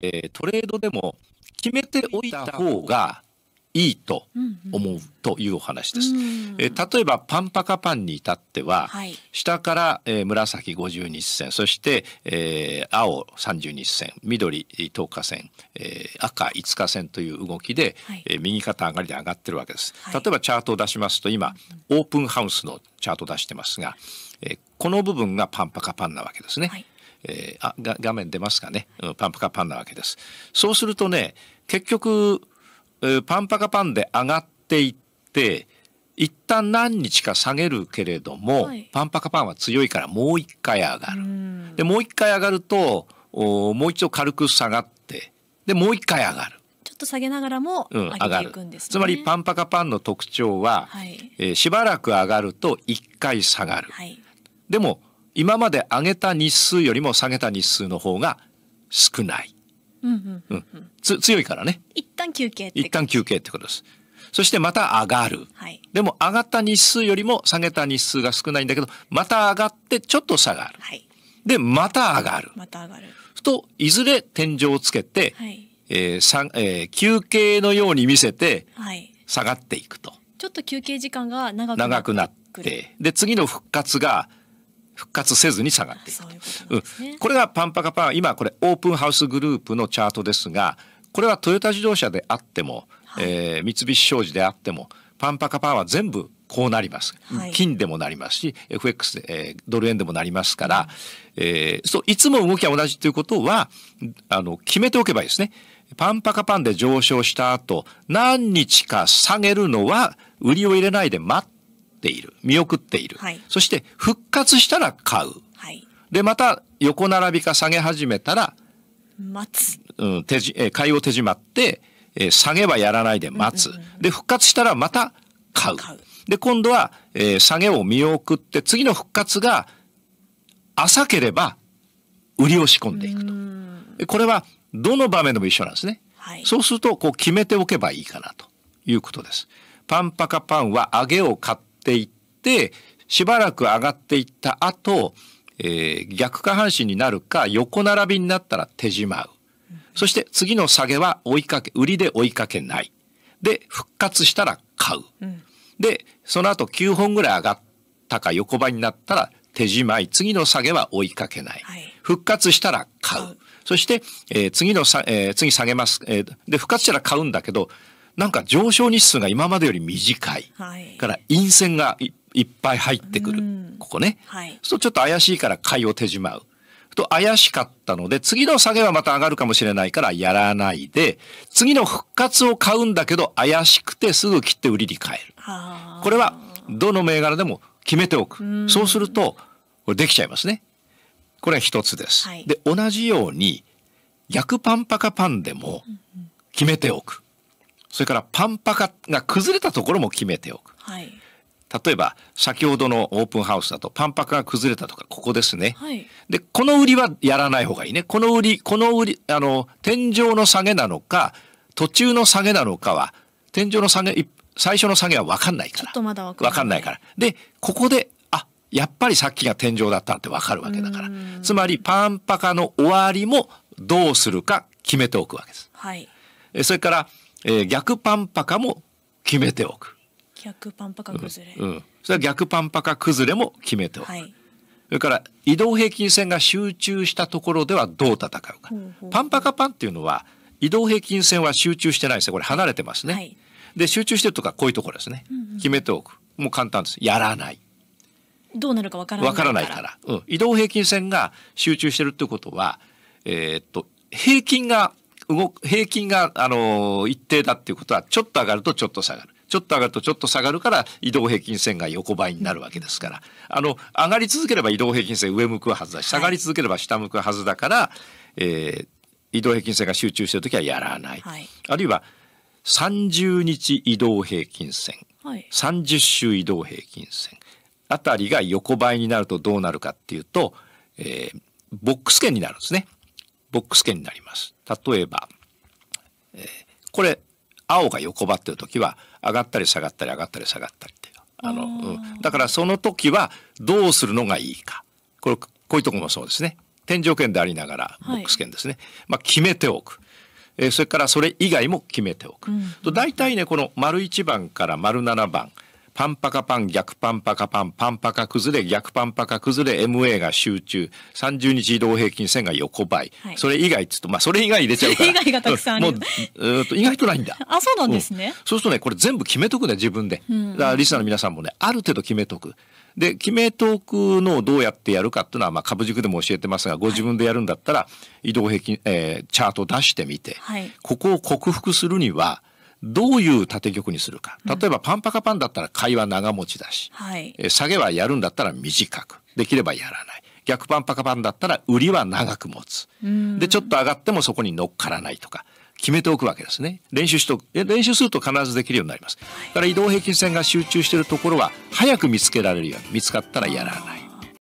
えー、トレードでも決めておいた方がいいと思うというお話です。うんうん、えー、例えばパンパカパンに至っては、はい、下から、えー、紫52線そして、えー、青32線緑10日線、えー、赤5日線という動きで、はい、えー、右肩上がりで上がってるわけです。例えばチャートを出しますと今、オープンハウスのチャート出してますが、えー、この部分がパンパカパンなわけですね。はいえー、あが画面出ますかね、うん、パンパカパンなわけですそうするとね結局、えー、パンパカパンで上がっていって一旦何日か下げるけれども、はい、パンパカパンは強いからもう一回上がるでもう一回上がるとおもう一度軽く下がってでもう一回上がるちょっと下げながらも上げていくんです、ねうん、つまりパンパカパンの特徴は、はい、えー、しばらく上がると一回下がる、はい、でも今まで上げた日数よりも下げた日数の方が少ない。うん、うんうん、強いからね。一旦休憩一旦休憩ってことです。そしてまた上がる、はい、でも上がった日数よりも下げた日数が少ないんだけど、また上がってちょっと下がる。はい、で、また上がる。また上がる。と、いずれ天井をつけて、はい、えー、さえー、休憩のように見せて、下がっていくと。ちょっと休憩時間が長くなって。で、次の復活が復活せずに下がっていく、これがパンパカパン今これオープンハウスグループのチャートですがこれはトヨタ自動車であっても、はい、えー、三菱商事であってもパンパカパンは全部こうなります、はい、金でもなりますし FX で、えー、ドル円でもなりますから、えー、そういつも動きは同じということはあの決めておけばいいですね。パンパカパンで上昇した後何日か下げるのは売りを入れないで待ってている。見送っている。はい、そして復活したら買う。はい、で、また横並びか下げ始めたら、待つ。うん、手じ、え買いを手締まって、え下げはやらないで待つ。で、復活したらまた買う。買うで、今度は、えー、下げを見送って、次の復活が浅ければ、売りを仕込んでいくと。これは、どの場面でも一緒なんですね。はい、そうすると、こう決めておけばいいかなということです。パンパカパンは揚げを買って、っていってしばらく上がっていった後、えー、逆下半身になるか横並びになったら手じまうそして次の下げは追いかけ売りで追いかけないで復活したら買う、うん、でその後9本ぐらい上がったか横ばいになったら手じまい次の下げは追いかけない、はい、復活したら買う、うん、そして、えー、次のさ、えー、次下げます、えー、で復活したら買うんだけどなんか上昇日数が今までより短い、はい、から陰線がいっぱい入ってくる、うん、ここね、はい、そうちょっと怪しいから買いを手じまうと怪しかったので次の下げはまた上がるかもしれないからやらないで次の復活を買うんだけど怪しくてすぐ切って売りに変えるこれはどの銘柄でも決めておく、うん、そうするとこれできちゃいますねこれは一つです、はい、で同じように逆パンパカパンでも決めておく、それからパンパカが崩れたところも決めておく。はい、例えば先ほどのオープンハウスだとパンパカが崩れたとかここですね。はい、でこの売りはやらない方がいいね。この売りこの売りあの天井の下げなのか途中の下げなのかは天井の下げ最初の下げは分かんないから。ちょっとまだ分かんないから。でここであ、やっぱりさっきが天井だったってわかるわけだから。つまりパンパカの終わりもどうするか決めておくわけです。はい。それからえー、逆パンパカも決めておく。逆パンパカ崩れ、うん、うん、それは逆パンパカ崩れも決めておく。はい、それから移動平均線が集中したところではどう戦うか。ほうほうパンパカパンっていうのは移動平均線は集中してないですよ。これ離れてますね。はい、で集中してるとかこういうところですね。決めておく。もう簡単です。やらない。どうなるかわからないから。からからうん、移動平均線が集中してるってことは、えー、っと平均が動平均が、あの一定だっていうことは、ちょっと上がるとちょっと下がる。ちょっと上がるとちょっと下がるから移動平均線が横ばいになるわけですから、あの、上がり続ければ移動平均線上向くはずだし、下がり続ければ下向くはずだから、はい、えー、移動平均線が集中してる時はやらない。はい、あるいは、30日移動平均線、はい、30週移動平均線あたりが横ばいになるとどうなるかっていうと、えー、ボックス圏になるんですね。ボックス圏になります。例えば、えー、これ青が横ばってる時は上がったり下がったり上がったり下がったりってあの、うん、だからその時はどうするのがいいかこれこういうとこもそうですね天井圏でありながらボックス圏ですね、はい、まあ、決めておく。えー、それからそれ以外も決めておく、うん、と大体ねこの丸1番から丸7番パンパカパン、逆パンパカパン、パンパカ崩れ、逆パンパカ崩れ、MA が集中、30日移動平均線が横ばい。はい、それ以外っつうと、まあ、それ以外入れちゃうから。以外がたくさんもう、えー、と意外とないんだ。あ、そうなんですね、うん、そうするとね、これ全部決めとくね、自分で。だから、リスナーの皆さんもね、ある程度決めとく。で、決めとくのをどうやってやるかっていうのは、まあ、株塾でも教えてますが、ご自分でやるんだったら、移動平均、えー、チャート出してみて、はい、ここを克服するには、どういう縦曲にするか例えば「パンパカパン」だったら会話長持ちだし、は下げはやるんだったら短くできればやらない逆パンパカパンだったら売りは長く持つでちょっと上がってもそこに乗っからないとか決めておくわけですね練習しと練習すると必ずできるようになりますだから移動平均線が集中しているところは早く見つけられるように見つかったらやらない